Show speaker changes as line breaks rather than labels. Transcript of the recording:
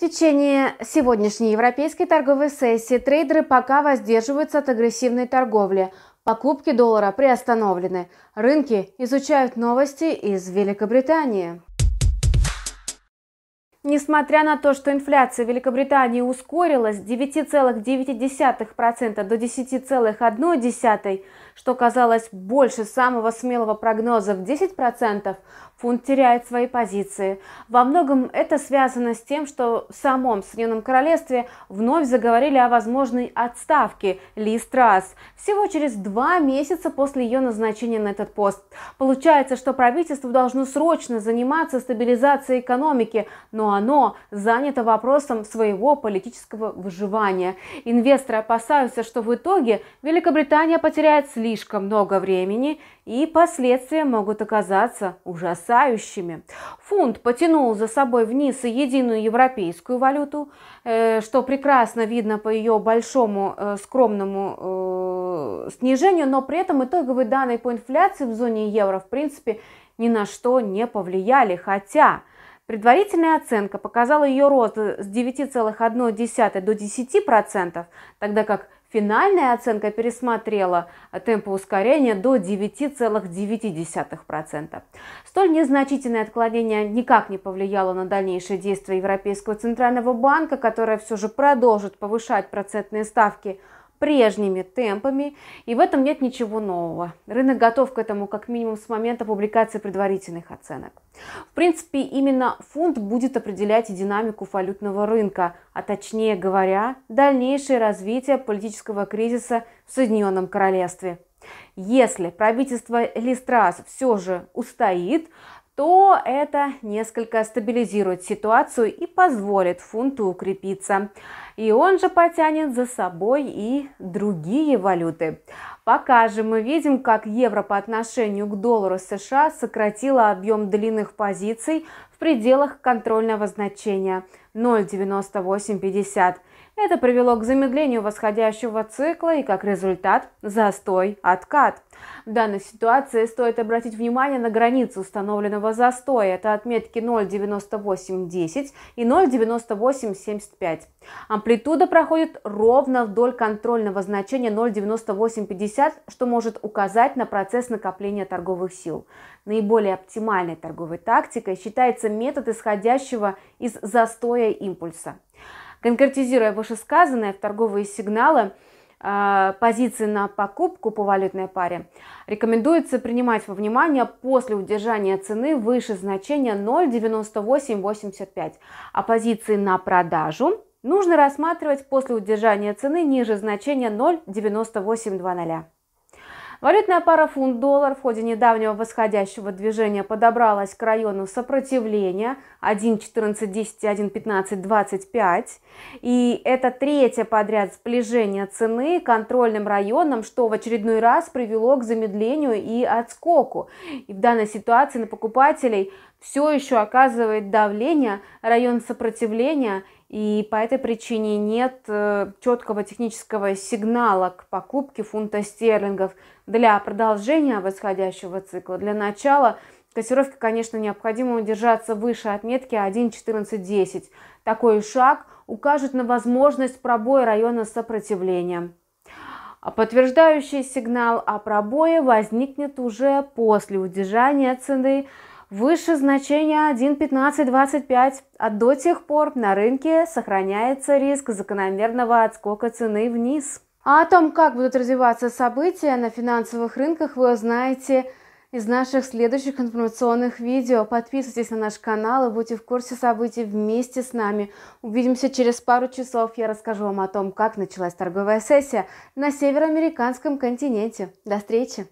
В течение сегодняшней европейской торговой сессии трейдеры пока воздерживаются от агрессивной торговли. Покупки доллара приостановлены. Рынки изучают новости из Великобритании. Несмотря на то, что инфляция в Великобритании ускорилась с 9,9% до 10,1%, что казалось больше самого смелого прогноза в 10%, фунт теряет свои позиции. Во многом это связано с тем, что в самом Соединенном Королевстве вновь заговорили о возможной отставке Ли Страс всего через два месяца после ее назначения на этот пост. Получается, что правительство должно срочно заниматься стабилизацией экономики, но оно занято вопросом своего политического выживания. Инвесторы опасаются, что в итоге Великобритания потеряет слишком много времени и последствия могут оказаться ужасающими. Фунт потянул за собой вниз и единую европейскую валюту, э, что прекрасно видно по ее большому э, скромному э, снижению, но при этом итоговые данные по инфляции в зоне евро в принципе ни на что не повлияли, хотя Предварительная оценка показала ее рост с 9,1 до 10%, тогда как финальная оценка пересмотрела темпы ускорения до 9,9%. Столь незначительное отклонение никак не повлияло на дальнейшие действия Европейского центрального банка, которое все же продолжит повышать процентные ставки – прежними темпами, и в этом нет ничего нового. Рынок готов к этому как минимум с момента публикации предварительных оценок. В принципе, именно фунт будет определять и динамику валютного рынка, а точнее говоря, дальнейшее развитие политического кризиса в Соединенном Королевстве. Если правительство Листрас все же устоит, то это несколько стабилизирует ситуацию и позволит фунту укрепиться. И он же потянет за собой и другие валюты. Пока же мы видим, как евро по отношению к доллару США сократило объем длинных позиций пределах контрольного значения 0,9850. Это привело к замедлению восходящего цикла и, как результат, застой, откат. В данной ситуации стоит обратить внимание на границу установленного застоя. Это отметки 0,9810 и 0,9875. Амплитуда проходит ровно вдоль контрольного значения 0,9850, что может указать на процесс накопления торговых сил. Наиболее оптимальной торговой тактикой считается метод исходящего из застоя импульса. Конкретизируя вышесказанное в торговые сигналы, а, позиции на покупку по валютной паре рекомендуется принимать во внимание после удержания цены выше значения 0,9885, а позиции на продажу нужно рассматривать после удержания цены ниже значения 0,9820. Валютная пара фунт-доллар в ходе недавнего восходящего движения подобралась к району сопротивления 1.14.10 1.15.25. И это третье подряд сближение цены контрольным районом, что в очередной раз привело к замедлению и отскоку. И в данной ситуации на покупателей все еще оказывает давление район сопротивления – и по этой причине нет э, четкого технического сигнала к покупке фунта стерлингов для продолжения восходящего цикла. Для начала котировки, конечно, необходимо удержаться выше отметки 1.1410. Такой шаг укажет на возможность пробоя района сопротивления. А подтверждающий сигнал о пробое возникнет уже после удержания цены Выше значения 1.1525, а до тех пор на рынке сохраняется риск закономерного отскока цены вниз. А о том, как будут развиваться события на финансовых рынках, вы узнаете из наших следующих информационных видео. Подписывайтесь на наш канал и будьте в курсе событий вместе с нами. Увидимся через пару часов. Я расскажу вам о том, как началась торговая сессия на североамериканском континенте. До встречи!